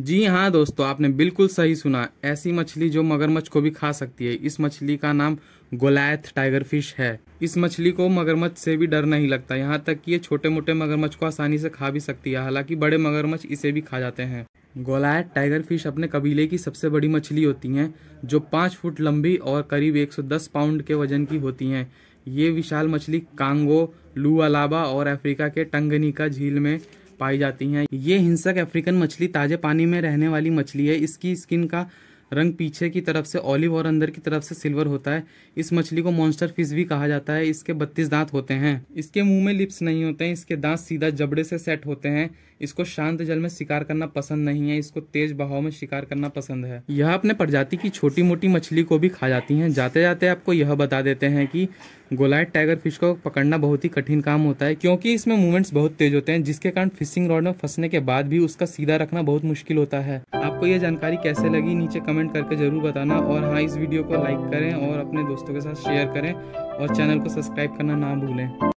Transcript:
जी हाँ दोस्तों आपने बिल्कुल सही सुना ऐसी मछली जो मगरमच्छ को भी खा सकती है इस मछली का नाम गोलायत टाइगर फिश है इस मछली को मगरमच्छ से भी डर नहीं लगता यहाँ तक कि ये छोटे मोटे मगरमच्छ को आसानी से खा भी सकती है हालांकि बड़े मगरमच्छ इसे भी खा जाते हैं गोलायत टाइगर फिश अपने कबीले की सबसे बड़ी मछली होती है जो पाँच फुट लंबी और करीब एक पाउंड के वजन की होती है ये विशाल मछली कांगो लू अलाबा और अफ्रीका के टंगनी झील में पाई जाती हैं ये हिंसक अफ्रीकन मछली ताजे पानी में रहने वाली मछली है इसकी स्किन का रंग पीछे की तरफ से ऑलिव और अंदर की तरफ से सिल्वर होता है इस मछली को मॉन्स्टर फिश भी कहा जाता है इसके बत्तीस दांत होते हैं इसके मुंह में लिप्स नहीं होते हैं इसके दांत सीधा जबड़े से सेट होते हैं इसको शांत जल में शिकार करना पसंद नहीं है इसको तेज बहाव में शिकार करना पसंद है यह अपने प्रजाति की छोटी मोटी मछली को भी खा जाती है जाते जाते आपको यह बता देते हैं कि गोलाइट टाइगर फिश को पकड़ना बहुत ही कठिन काम होता है क्योंकि इसमें मूवमेंट्स बहुत तेज होते हैं जिसके कारण फिशिंग रॉड में फंसने के बाद भी उसका सीधा रखना बहुत मुश्किल होता है आपको यह जानकारी कैसे लगी नीचे कमेंट कमेंट करके ज़रूर बताना और हाँ इस वीडियो को लाइक करें और अपने दोस्तों के साथ शेयर करें और चैनल को सब्सक्राइब करना ना भूलें